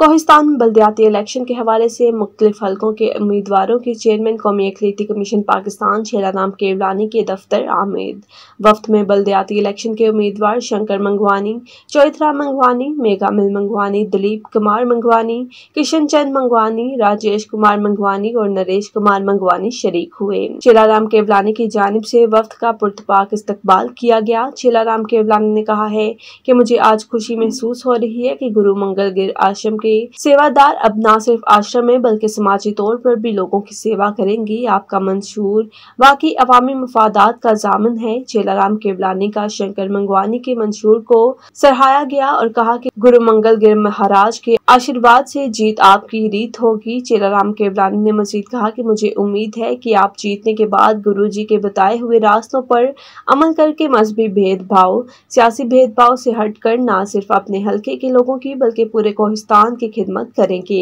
Kohistan बलदियाती election के हवाले से मुख्तलिफ हल्कों के उम्मीदवारों के चेयरमैन कौमी अखिलती कमीशन पाकिस्तान शेरा नाम केवलानी के दफ्तर आमेद वफ्त में बलदियाती इलेक्शन के उम्मीदवार शंकर मंगवानी चौथरा मंगवानी मेगामिल मंगवानी दिलीप कुमार मंगवानी किशन चंद मंगवानी राजेश कुमार मंगवानी और नरेश कुमार मंगवानी शरीक हुए शेरा राम केवलानी की जानब से वफ्त का पुरतपाक इस्तकबाल किया गया शेरा राम केवलानी ने कहा है कि मुझे आज खुशी महसूस हो रही है कि गुरु गिर आश्रम के होंगे सेवादार अब न सिर्फ आश्रम में बल्कि समाजी तौर पर भी लोगों की सेवा करेंगे आपका मंशूर बाकी अवामी मफादात का जामन है चेलाराम केवलानी का शंकर मंगवानी के मंशूर को सराहाया गया और कहा कि गुरु मंगल गिर महाराज के आशीर्वाद से जीत आपकी रीत होगी चेलाराम केवलानी ने मजीद कहा कि मुझे उम्मीद है कि आप जीतने के बाद गुरु जी के बताए हुए रास्तों पर अमल करके मजहबी भेदभाव सियासी भेदभाव से हटकर ना सिर्फ अपने हल्के के लोगों की बल्कि पूरे कोहिस्तान की खिदमत करेंगे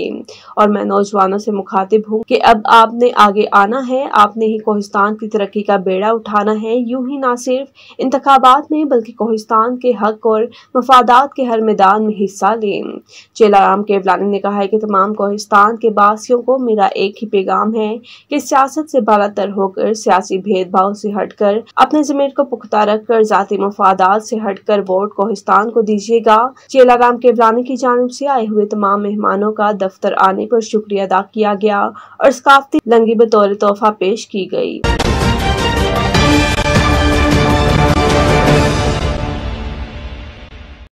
और मैं नौजवानों से मुखातिब हूँ कि अब आपने आगे आना है आपने ही कोहिस्तान की तरक्की का बेड़ा उठाना है यूँ ही ना सिर्फ इंतबात में बल्कि कोहिस्तान के हक और मफादात के हर मैदान में हिस्सा लें चेलाराम केवलानी ने कहा है कि तमाम कोहिस्तान के बासियों को मेरा एक ही पैगाम है कि सियासत से बालातर होकर सियासी भेदभाव से हटकर अपने जमीर को पुख्ता रखकर जाति मफादात से हटकर वोट कोहिस्तान को दीजिएगा चेलाराम केवलानी की जानब से आए हुए तमाम मेहमानों का दफ्तर आने पर शुक्रिया अदा किया गया और सकाफती लंगी बतौर तोहफा पेश की गई